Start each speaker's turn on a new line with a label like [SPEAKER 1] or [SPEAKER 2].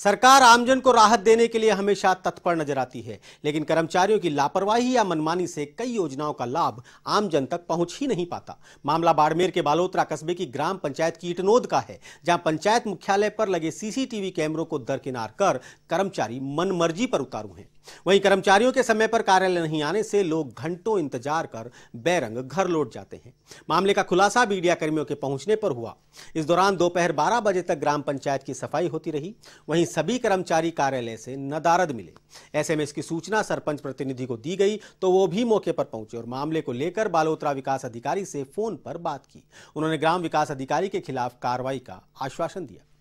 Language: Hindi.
[SPEAKER 1] सरकार आमजन को राहत देने के लिए हमेशा तत्पर नजर आती है लेकिन कर्मचारियों की लापरवाही या मनमानी से कई योजनाओं का लाभ आमजन तक पहुंच ही नहीं पाता मामला बाड़मेर के बालोतरा कस्बे की ग्राम पंचायत कीटनोद का है जहां पंचायत मुख्यालय पर लगे सीसीटीवी कैमरों को दरकिनार कर कर्मचारी मनमर्जी पर उतारू हैं वहीं कर्मचारियों के समय पर कार्यालय नहीं आने से लोग घंटों इंतजार कर बैरंग घर लौट जाते हैं मामले का खुलासा मीडिया कर्मियों के पहुंचने पर हुआ इस दौरान दोपहर 12 बजे तक ग्राम पंचायत की सफाई होती रही वहीं सभी कर्मचारी कार्यालय से नदारद मिले ऐसे में इसकी सूचना सरपंच प्रतिनिधि को दी गई तो वो भी मौके पर पहुंचे और मामले को लेकर बालोतरा विकास अधिकारी से फोन पर बात की उन्होंने ग्राम विकास अधिकारी के खिलाफ कार्रवाई का आश्वासन दिया